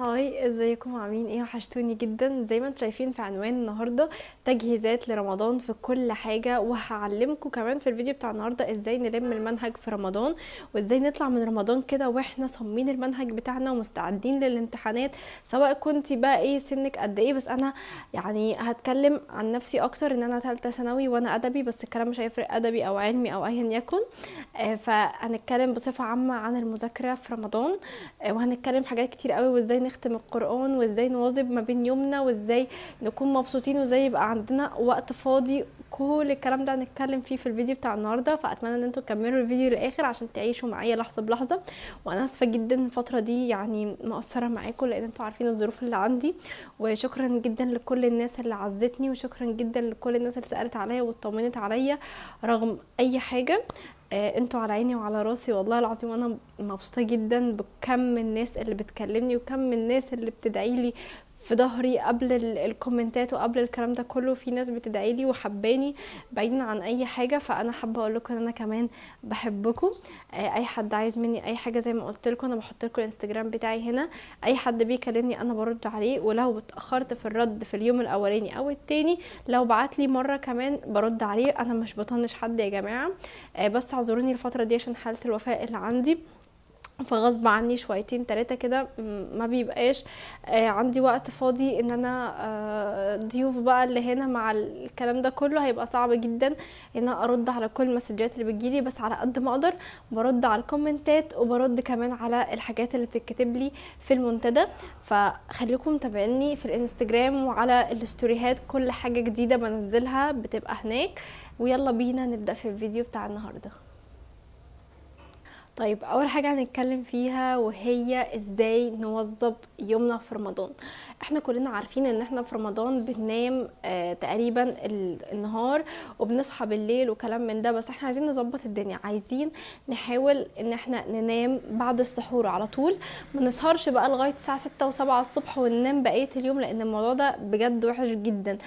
هاي ازيكم عاملين ايه وحشتوني جدا زي ما انتم شايفين في عنوان النهارده تجهيزات لرمضان في كل حاجه وهعلمكم كمان في الفيديو بتاع النهارده ازاي نلم المنهج في رمضان وازاي نطلع من رمضان كده واحنا صاممين المنهج بتاعنا ومستعدين للامتحانات سواء كنت بقى ايه سنك قد ايه بس انا يعني هتكلم عن نفسي اكتر ان انا ثالثه ثانوي وانا ادبي بس الكلام مش هيفرق ادبي او علمي او ايا يكن آه، فهنتكلم بصفه عامه عن المذاكره في رمضان آه، وهنتكلم في حاجات كتير قوي وازاي نختم القرآن وازاي نواظب ما بين يومنا وازاي نكون مبسوطين وازاي يبقى عندنا وقت فاضي كل الكلام ده هنتكلم فيه في الفيديو بتاع النهارده فاتمنى ان انتم تكملوا الفيديو للاخر عشان تعيشوا معايا لحظه بلحظه وانا اسفه جدا الفتره دي يعني مقصره معاكم لان انتم عارفين الظروف اللي عندي وشكرا جدا لكل الناس اللي عزتني وشكرا جدا لكل الناس اللي سالت عليا واطمنت عليا رغم اي حاجه آه، انتوا على عيني وعلى راسي والله العظيم وانا مبسوطه جدا بكم الناس اللي بتكلمني وكم الناس اللي بتدعي لي في ظهري قبل الكومنتات وقبل الكلام ده كله في ناس بتدعي لي وحباني بعيدا عن اي حاجه فانا حابه اقول لكم ان انا كمان بحبكم آه، اي حد عايز مني اي حاجه زي ما قلت لكم انا بحط لكم الانستجرام بتاعي هنا اي حد بيكلمني انا برد عليه ولو اتاخرت في الرد في اليوم الاولاني او التاني لو بعت لي مره كمان برد عليه انا مش بطنش حد يا جماعه آه، بس اعذروني الفتره دي عشان حاله الوفاء اللي عندي فغصب عني شويتين تلاتة كده ما بيبقاش آه، عندي وقت فاضي ان انا آه، ضيوف بقى اللي هنا مع الكلام ده كله هيبقى صعب جدا ان انا ارد على كل المسجات اللي بتجيلي بس على قد ما اقدر برد على الكومنتات وبرد كمان على الحاجات اللي بتتكتب لي في المنتدى فخليكم متابعيني في الانستجرام وعلى الستوريهات كل حاجة جديدة بنزلها بتبقى هناك ويلا بينا نبدأ في الفيديو بتاع النهارده طيب اول حاجه هنتكلم فيها وهي ازاي نوظب يومنا في رمضان احنا كلنا عارفين ان احنا في رمضان بننام آه تقريبا النهار وبنصحى بالليل وكلام من ده بس احنا عايزين نظبط الدنيا عايزين نحاول ان احنا ننام بعد السحور على طول ما نسهرش بقى لغايه الساعه 6 و7 الصبح وننام بقيه اليوم لان الموضوع ده بجد وحش جدا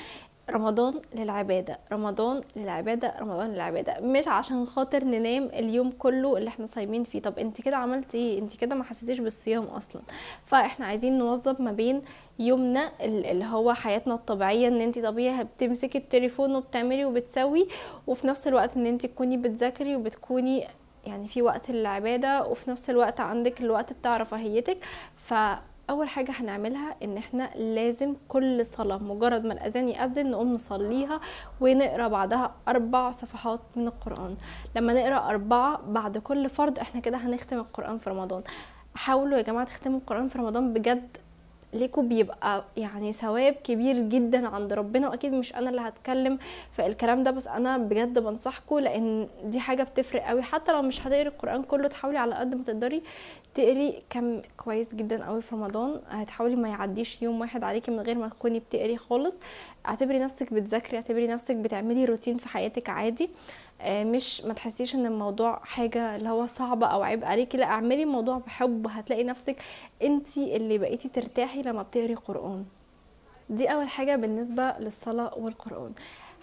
رمضان للعبادة رمضان للعبادة رمضان للعبادة مش عشان خاطر ننام اليوم كله اللي احنا صايمين فيه طب انت كده عملتي ايه انت كده ما حسيتيش بالصيام اصلا فاحنا عايزين نوظف ما بين يومنا اللي هو حياتنا الطبيعية ان انت طبيعي بتمسكي التليفون وبتعملي وبتسوي وفي نفس الوقت ان انت تكوني بتذاكري وبتكوني يعني في وقت للعبادة وفي نفس الوقت عندك الوقت بتاع رفاهيتك ف اول حاجه هنعملها ان احنا لازم كل صلاه مجرد ما الاذان ياذن نقوم نصليها ونقرا بعدها اربع صفحات من القران لما نقرا اربعه بعد كل فرض احنا كده هنختم القران في رمضان حاولوا يا جماعه تختموا القران في رمضان بجد ليكوا بيبقى يعني ثواب كبير جدا عند ربنا واكيد مش انا اللي هتكلم في الكلام ده بس انا بجد بنصحكم لان دي حاجه بتفرق قوي حتى لو مش هتقري القران كله تحاولي على قد ما تقدري تقري كم كويس جدا قوي في رمضان هتحاولي ما يعديش يوم واحد عليكي من غير ما تكوني بتقري خالص اعتبري نفسك بتذاكري اعتبري نفسك بتعملي روتين في حياتك عادي آه، مش ما تحسيش ان الموضوع حاجه اللي هو صعبه او عيب عليكي لا اعملي الموضوع بحب هتلاقي نفسك انت اللي بقيتي ترتاحي لما بتقري قران دي اول حاجه بالنسبه للصلاه والقران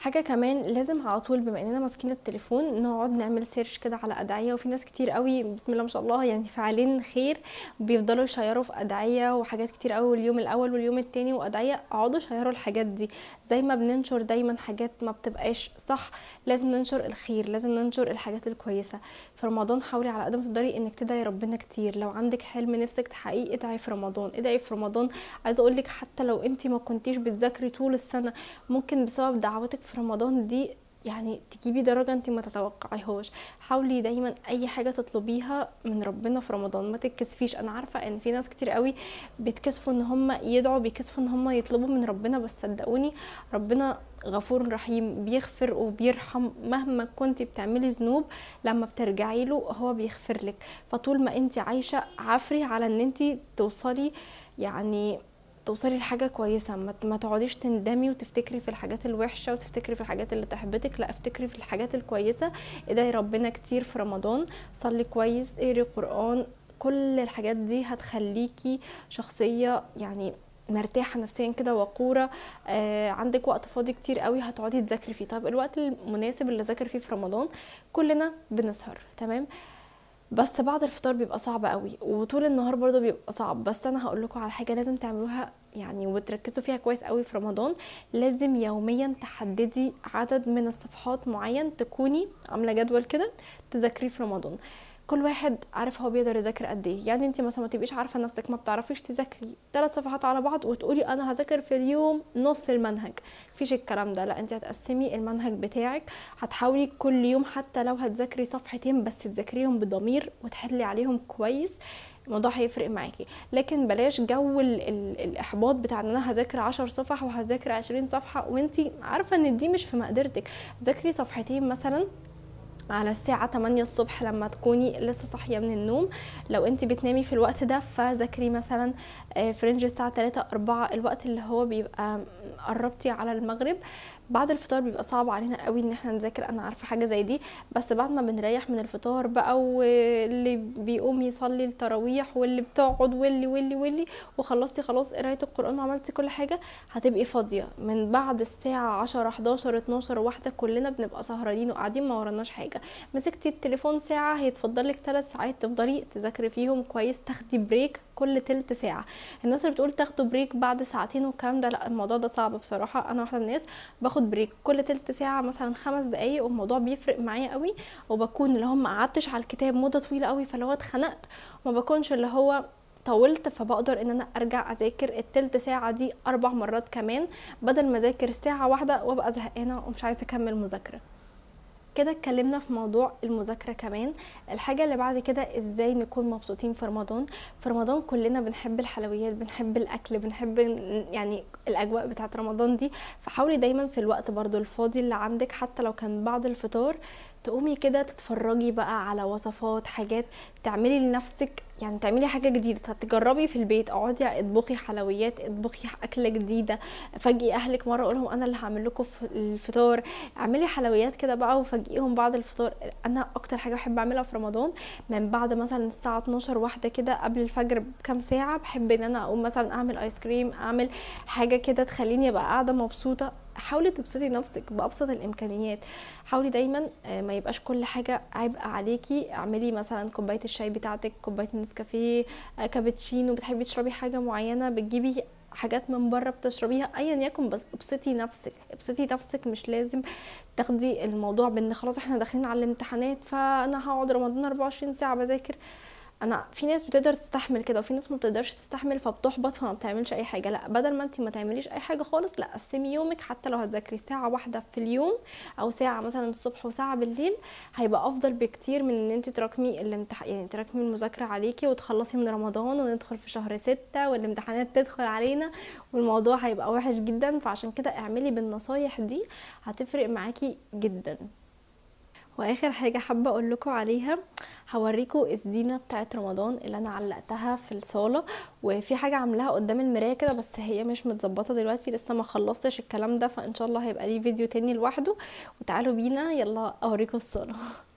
حاجه كمان لازم على طول بما اننا ماسكين التليفون نقعد نعمل سيرش كده على ادعيه وفي ناس كتير قوي بسم الله ما شاء الله يعني فاعلين خير بيفضلوا يشيروا في ادعيه وحاجات كتير قوي اليوم الاول واليوم التاني وادعيه اقعدوا شيروا الحاجات دي زي ما بننشر دايما حاجات ما بتبقاش صح لازم ننشر الخير لازم ننشر الحاجات الكويسه في رمضان حاولي على قد ما تقدري انك تدعي ربنا كتير لو عندك حلم نفسك تحقيقي ادعي في رمضان ادعي في رمضان عايزه اقول لك حتى لو انت ما كنتيش بتذاكري طول السنه ممكن بسبب دعواتك في رمضان دي يعني تجيبي درجة انت ما تتوقعيهاش حاولي دايما اي حاجة تطلبيها من ربنا في رمضان ما تتكسفيش انا عارفة ان في ناس كتير قوي بيتكسفوا ان هم يدعوا بيتكسفوا ان هم يطلبوا من ربنا بس صدقوني ربنا غفور رحيم بيغفر وبيرحم مهما كنت بتعملي ذنوب لما بترجعي له هو بيغفر لك فطول ما انت عايشة عفري على ان انت توصلي يعني توصلي لحاجه كويسه ما تقعديش تندمي وتفتكري في الحاجات الوحشه وتفتكري في الحاجات اللي تحبطك لا افتكري في الحاجات الكويسه ادعي ربنا كتير في رمضان صلي كويس اقري قران كل الحاجات دي هتخليكي شخصيه يعني مرتاحه نفسيا كده وقوره آه عندك وقت فاضي كتير قوي هتقعدي تذاكري فيه طب الوقت المناسب اللي ذاكر فيه في رمضان كلنا بنسهر تمام بس بعد الفطار بيبقى صعب قوي وطول النهار برضو بيبقى صعب بس انا هقول لكم على حاجه لازم تعملوها يعني وتركزوا فيها كويس قوي في رمضان لازم يوميا تحددي عدد من الصفحات معين تكوني عامله جدول كده تذاكريه في رمضان كل واحد عارف هو بيقدر يذاكر قد ايه يعني انت مثلا ما تبقيش عارفه نفسك ما بتعرفيش تذاكري ثلاث صفحات على بعض وتقولي انا هذاكر في اليوم نص المنهج مفيش الكلام ده لا انت هتقسمي المنهج بتاعك هتحاولي كل يوم حتى لو هتذاكري صفحتين بس تذاكريهم بضمير وتحلي عليهم كويس الموضوع هيفرق معاكي لكن بلاش جو الـ الـ الاحباط بتاع ان انا هذاكر 10 صفح وهذاكر 20 صفحه وانت عارفه ان دي مش في مقدرتك ذاكري صفحتين مثلا على الساعة 8 الصبح لما تكوني لسه صاحية من النوم لو انت بتنامي في الوقت ده فذاكري مثلا آه، في رينج الساعة 3 4 الوقت اللي هو بيبقى قربتي على المغرب بعد الفطار بيبقى صعب علينا قوي ان احنا نذاكر انا عارفه حاجه زي دي بس بعد ما بنريح من الفطار بقى واللي بيقوم يصلي التراويح واللي بتقعد واللي واللي واللي وخلصتي خلاص قرايه القران وعملتي كل حاجه هتبقي فاضيه من بعد الساعه 10 11 12 واحده كلنا بنبقى سهرانين وقاعدين ما وراناش حاجه مسكتي التليفون ساعه هيتفضل لك ثلاث ساعات تفضلي تذاكري فيهم كويس تاخدي بريك كل تلت ساعه الناس اللي بتقول تاخدوا بريك بعد ساعتين والكلام ده لا الموضوع ده صعب بصراحه انا واحده من الناس باخد بريك كل تلت ساعه مثلا خمس دقائق والموضوع بيفرق معايا قوي وبكون اللي هو ما قعدتش على الكتاب مده طويله قوي فلو اتخنقت وما بكونش اللي هو طولت فبقدر ان انا ارجع اذاكر التلت ساعه دي اربع مرات كمان بدل ما اذاكر ساعه واحده وابقى زهقانه ومش عايزه اكمل مذاكره كده اتكلمنا في موضوع المذاكره كمان الحاجه اللي بعد كده ازاي نكون مبسوطين في رمضان في رمضان كلنا بنحب الحلويات بنحب الاكل بنحب يعني الاجواء بتاعه رمضان دي فحاولي دايما في الوقت برضو الفاضي اللي عندك حتى لو كان بعد الفطار تقومي كده تتفرجي بقى على وصفات حاجات تعملي لنفسك يعني تعملي حاجه جديده تجربي في البيت اقعدي اطبخي حلويات اطبخي اكله جديده فاجئي اهلك مره اقول لهم انا اللي هعمل لكم الفطار اعملي حلويات كده بقى وفاجئيهم بعد الفطار انا اكتر حاجه بحب اعملها في رمضان من بعد مثلا الساعه 12 واحده كده قبل الفجر بكام ساعه بحب ان انا اقوم مثلا اعمل ايس كريم اعمل حاجه كده تخليني ابقى قاعده مبسوطه حاولي تبسطي نفسك بابسط الامكانيات حاولي دايما آه، ما يبقاش كل حاجه عبء عليكي اعملي مثلا كوبايه الشاي بتاعتك كوبايه نسكافيه آه، كابتشينو بتحبي تشربي حاجه معينه بتجيبي حاجات من بره بتشربيها ايا يكن بس ابسطي نفسك ابسطي نفسك مش لازم تاخدي الموضوع بان خلاص احنا داخلين على الامتحانات فانا هقعد رمضان 24 ساعه بذاكر انا في ناس بتقدر تستحمل كده وفي ناس ما بتقدرش تستحمل فبتحبط فما بتعملش اي حاجه لا بدل ما انت ما تعمليش اي حاجه خالص لا قسمي يومك حتى لو هتذاكري ساعه واحده في اليوم او ساعه مثلا الصبح وساعه بالليل هيبقى افضل بكتير من ان انت تراكمي الامتحان يعني تراكمي المذاكره عليكي وتخلصي من رمضان وندخل في شهر ستة والامتحانات تدخل علينا والموضوع هيبقى وحش جدا فعشان كده اعملي بالنصايح دي هتفرق معاكي جدا واخر حاجه حابه اقول لكم عليها هوريكم الزينه بتاعت رمضان اللي انا علقتها في الصاله وفي حاجه عاملاها قدام المرايه كده بس هي مش متظبطه دلوقتي لسه ما خلصتش الكلام ده فان شاء الله هيبقى ليه فيديو تاني لوحده وتعالوا بينا يلا اوريكم الصاله